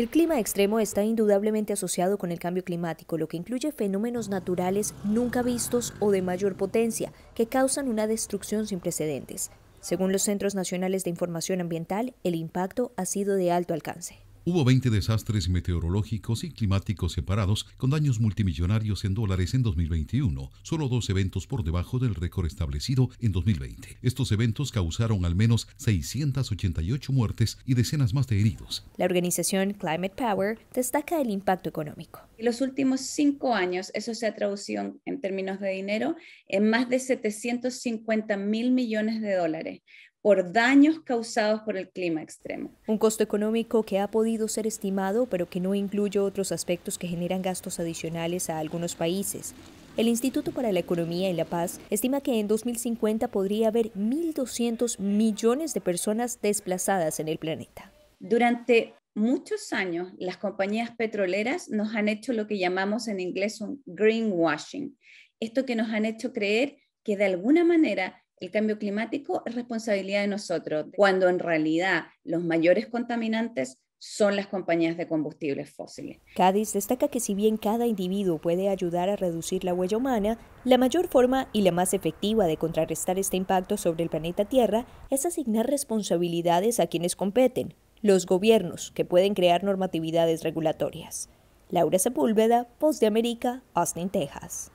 El clima extremo está indudablemente asociado con el cambio climático, lo que incluye fenómenos naturales nunca vistos o de mayor potencia, que causan una destrucción sin precedentes. Según los Centros Nacionales de Información Ambiental, el impacto ha sido de alto alcance. Hubo 20 desastres meteorológicos y climáticos separados con daños multimillonarios en dólares en 2021, solo dos eventos por debajo del récord establecido en 2020. Estos eventos causaron al menos 688 muertes y decenas más de heridos. La organización Climate Power destaca el impacto económico. En los últimos cinco años, eso se ha traducido en términos de dinero en más de 750 mil millones de dólares por daños causados por el clima extremo. Un costo económico que ha podido ser estimado, pero que no incluye otros aspectos que generan gastos adicionales a algunos países. El Instituto para la Economía y la Paz estima que en 2050 podría haber 1.200 millones de personas desplazadas en el planeta. Durante muchos años, las compañías petroleras nos han hecho lo que llamamos en inglés un greenwashing. Esto que nos han hecho creer que de alguna manera el cambio climático es responsabilidad de nosotros, cuando en realidad los mayores contaminantes son las compañías de combustibles fósiles. Cádiz destaca que si bien cada individuo puede ayudar a reducir la huella humana, la mayor forma y la más efectiva de contrarrestar este impacto sobre el planeta Tierra es asignar responsabilidades a quienes competen, los gobiernos, que pueden crear normatividades regulatorias. Laura Sepúlveda, Post de América, Austin, Texas.